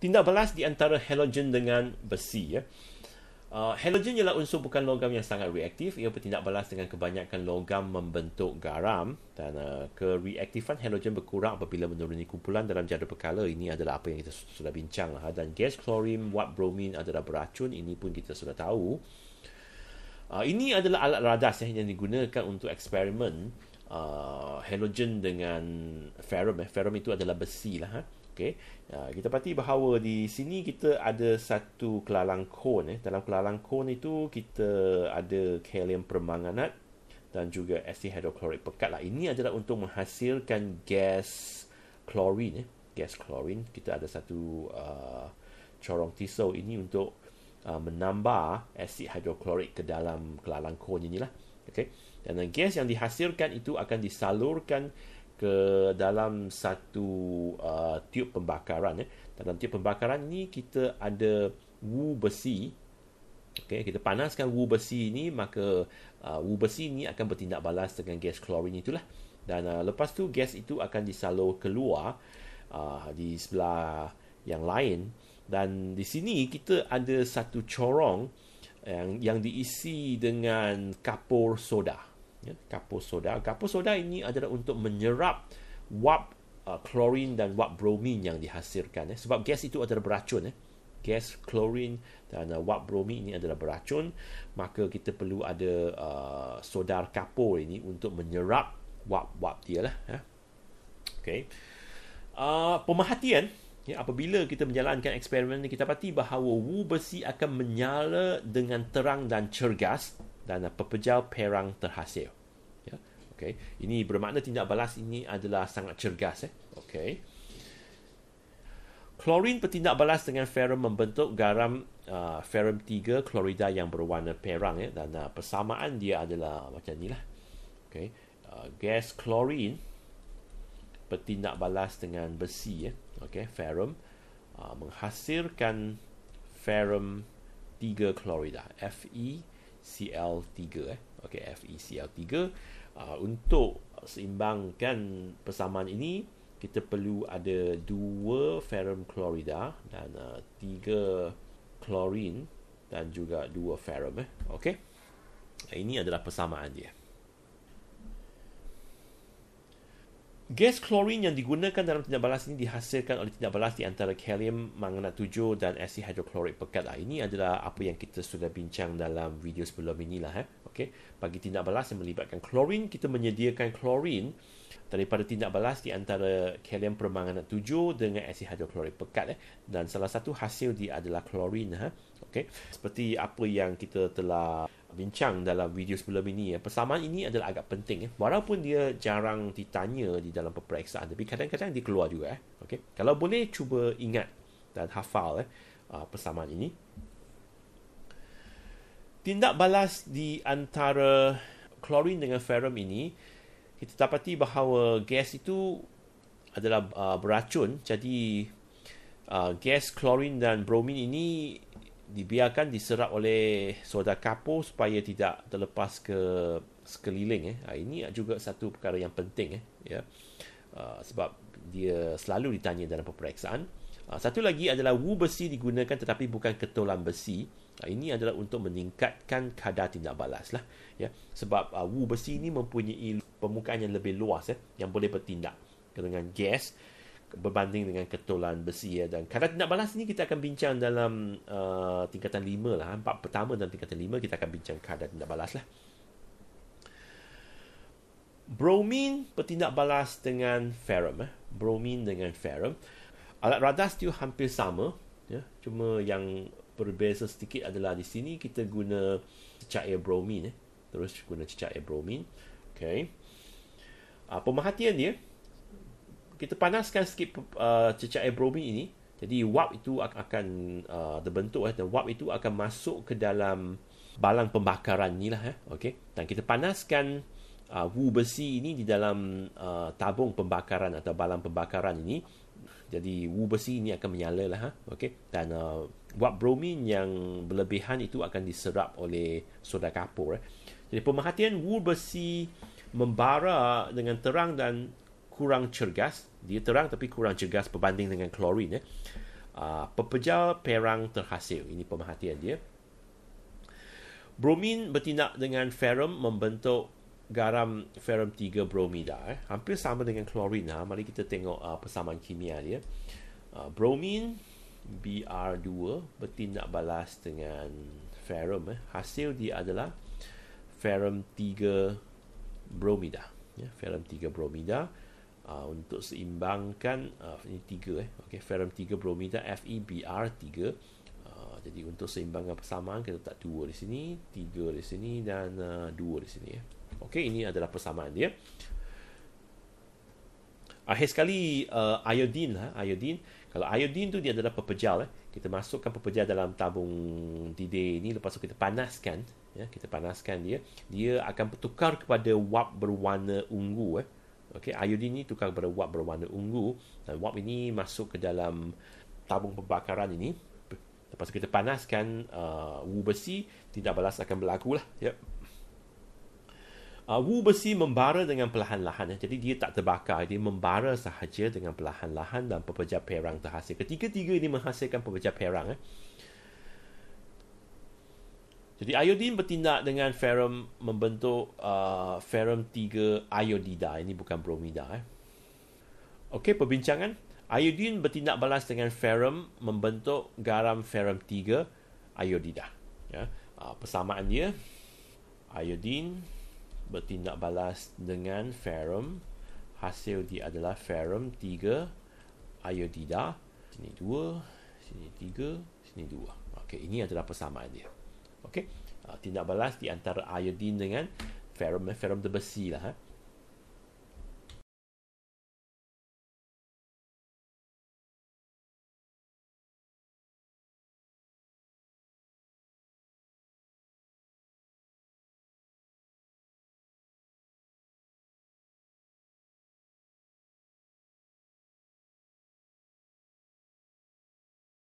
tindak balas di antara halogen dengan besi ya. Uh, halogen ialah unsur bukan logam yang sangat reaktif ia bertindak balas dengan kebanyakan logam membentuk garam dan uh, kereaktifan halogen berkurang apabila menuruni kumpulan dalam jadual berkala ini adalah apa yang kita sudah bincang lah, ha. dan gas klorin, wat bromin adalah beracun ini pun kita sudah tahu uh, ini adalah alat radas ya, yang digunakan untuk eksperimen uh, halogen dengan ferum, eh. Ya. ferum itu adalah besi lah ha. Okey. Uh, kita pasti bahawa di sini kita ada satu kelalang kon eh. Dalam kelalang kon itu kita ada kalium permanganat dan juga asid hydrochloric pekat lah. Ini adalah untuk menghasilkan gas klorin eh. Gas klorin. Kita ada satu uh, corong tisu ini untuk Uh, menambah asid hidroklorik ke dalam kelalang kon inilah okey dan uh, gas yang dihasilkan itu akan disalurkan ke dalam satu uh, tiup pembakaran eh. dalam tiub pembakaran ni kita ada wu besi okay, kita panaskan wu besi ni maka uh, wu besi ni akan bertindak balas dengan gas klorin itulah dan uh, lepas tu gas itu akan disalur keluar uh, di sebelah yang lain dan di sini kita ada satu corong yang yang diisi dengan kapur soda ya, kapur soda. Kapur soda ini adalah untuk menyerap wap uh, klorin dan wap bromin yang dihasilkan. Ya. Sebab gas itu adalah beracun. Ya. Gas, klorin dan uh, wap bromin ini adalah beracun. Maka kita perlu ada uh, soda kapur ini untuk menyerap wap-wap dia. Lah, ya. okay. uh, pemerhatian. Ya, apabila kita menjalankan eksperimen ini, kita dapati bahawa wu besi akan menyala dengan terang dan cergas dan pepejal perang terhasil. Ya. Okay. Ini bermakna tindak balas ini adalah sangat cergas. Eh. Okay. Klorin bertindak balas dengan ferum membentuk garam uh, ferum 3 klorida yang berwarna perang. Eh. Dan uh, persamaan dia adalah macam inilah. Okay. Uh, gas klorin bertindak balas dengan besi. Eh. Okay. Ferum uh, menghasilkan ferum 3 klorida. Fe Cl 3 eh. Okey, FECL3 uh, ah, untuk seimbangkan persamaan ini kita perlu ada 2 ferum klorida dan uh, ah, klorin dan juga 2 ferum eh. Okey. Ini adalah persamaan dia. Gas klorin yang digunakan dalam tindak balas ini dihasilkan oleh tindak balas di antara kalium manganat 7 dan asid hidroklorik pekat. Ah, ini adalah apa yang kita sudah bincang dalam video sebelum inilah. Eh. Okay. Bagi tindak balas yang melibatkan klorin, kita menyediakan klorin daripada tindak balas di antara kalium permanganat 7 dengan asid hidroklorik pekat eh dan salah satu hasil dia adalah klorin ha okay. seperti apa yang kita telah bincang dalam video sebelum ini ya persamaan ini adalah agak penting eh walaupun dia jarang ditanya di dalam peperiksaan tapi kadang-kadang dia keluar juga eh okey kalau boleh cuba ingat dan hafal eh uh, persamaan ini tindak balas di antara klorin dengan ferum ini kita dapati bahawa gas itu adalah uh, beracun jadi uh, gas klorin dan bromin ini dibiarkan diserap oleh soda kapur supaya tidak terlepas ke sekeliling eh ha, ini juga satu perkara yang penting eh ya uh, sebab dia selalu ditanya dalam peperiksaan uh, satu lagi adalah wu besi digunakan tetapi bukan ketulan besi ini adalah untuk meningkatkan kadar tindak balas lah. Ya. Sebab uh, wu besi ini mempunyai permukaan yang lebih luas ya, yang boleh bertindak dengan gas berbanding dengan ketulan besi ya. Dan kadar tindak balas ini kita akan bincang dalam uh, tingkatan lima lah. Empat pertama dan tingkatan lima kita akan bincang kadar tindak balas lah. Bromin bertindak balas dengan ferum. Eh. Bromine dengan ferum. Alat radar still hampir sama. Ya. Cuma yang berbeza sedikit adalah di sini kita guna cecair bromin eh. terus guna cecair bromin Okay. uh, pemerhatian dia kita panaskan sikit uh, ah, cecair bromin ini jadi wap itu akan uh, terbentuk eh, dan wap itu akan masuk ke dalam balang pembakaran ni lah eh. okay. dan kita panaskan uh, wu besi ini di dalam uh, tabung pembakaran atau balang pembakaran ini jadi wu ini akan menyala lah ha? okay? dan uh, wap bromin yang berlebihan itu akan diserap oleh soda kapur eh? jadi pemerhatian wu membara dengan terang dan kurang cergas dia terang tapi kurang cergas berbanding dengan klorin eh? uh, pepejal perang terhasil ini pemerhatian dia Bromin bertindak dengan ferum membentuk garam ferum 3 bromida eh. hampir sama dengan klorin ha. mari kita tengok uh, persamaan kimia dia uh, ah, bromin Br2 bertindak balas dengan ferum eh. hasil dia adalah ferum 3 bromida ya, ferum 3 bromida uh, untuk seimbangkan uh, ini 3 eh. okay, ferum 3 bromida FeBr3 jadi untuk seimbangkan persamaan kita tak dua di sini, tiga di sini dan dua di sini ya. Eh. Okey, ini adalah persamaan dia. Akhir sekali uh, iodin ha, iodin. Kalau iodin tu dia adalah pepejal eh. Kita masukkan pepejal dalam tabung didih ini lepas tu kita panaskan ya, kita panaskan dia. Dia akan bertukar kepada wap berwarna ungu eh. Okey, iodin ni tukar kepada wap berwarna ungu dan wap ini masuk ke dalam tabung pembakaran ini. Lepas kita panaskan uh, wu besi tidak balas akan berlaku lah. Yep. Ya. Ah, Wu besi membara dengan perlahan-lahan. Ya. Jadi dia tak terbakar. Dia membara sahaja dengan perlahan-lahan dan pepejap perang terhasil. Ketiga-tiga ini menghasilkan pepejap perang. Ya. Jadi iodin bertindak dengan ferum membentuk uh, ah, ferum tiga iodida. Ini bukan bromida. Eh. Okey, perbincangan. Iodin bertindak balas dengan ferum membentuk garam ferum tiga iodida. Ya. Uh, persamaan dia. Iodin bertindak balas dengan ferum. Hasil dia adalah ferum 3, iodida. Sini 2, sini 3, sini 2. Okey, ini adalah persamaan dia. Okey, uh, tindak balas di antara iodin dengan ferum. Ferum terbesi lah. Ha?